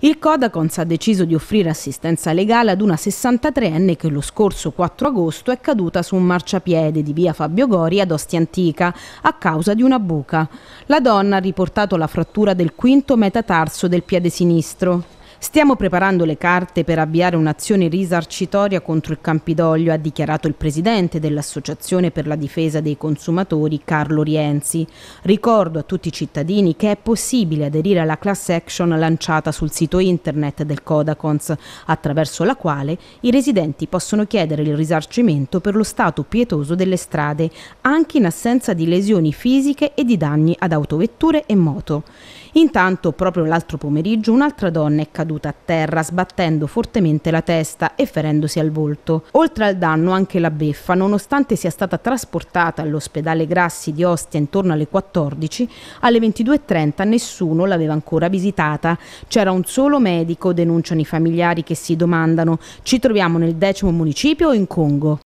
Il Codacons ha deciso di offrire assistenza legale ad una 63enne che lo scorso 4 agosto è caduta su un marciapiede di via Fabio Gori ad Ostia Antica a causa di una buca. La donna ha riportato la frattura del quinto metatarso del piede sinistro. Stiamo preparando le carte per avviare un'azione risarcitoria contro il Campidoglio, ha dichiarato il presidente dell'Associazione per la difesa dei consumatori Carlo Rienzi. Ricordo a tutti i cittadini che è possibile aderire alla class action lanciata sul sito internet del Codacons, attraverso la quale i residenti possono chiedere il risarcimento per lo stato pietoso delle strade, anche in assenza di lesioni fisiche e di danni ad autovetture e moto. Intanto, proprio l'altro pomeriggio, un'altra donna è caduta caduta a terra sbattendo fortemente la testa e ferendosi al volto. Oltre al danno anche la beffa, nonostante sia stata trasportata all'ospedale Grassi di Ostia intorno alle 14, alle 22.30 nessuno l'aveva ancora visitata. C'era un solo medico, denunciano i familiari che si domandano, ci troviamo nel decimo municipio o in Congo?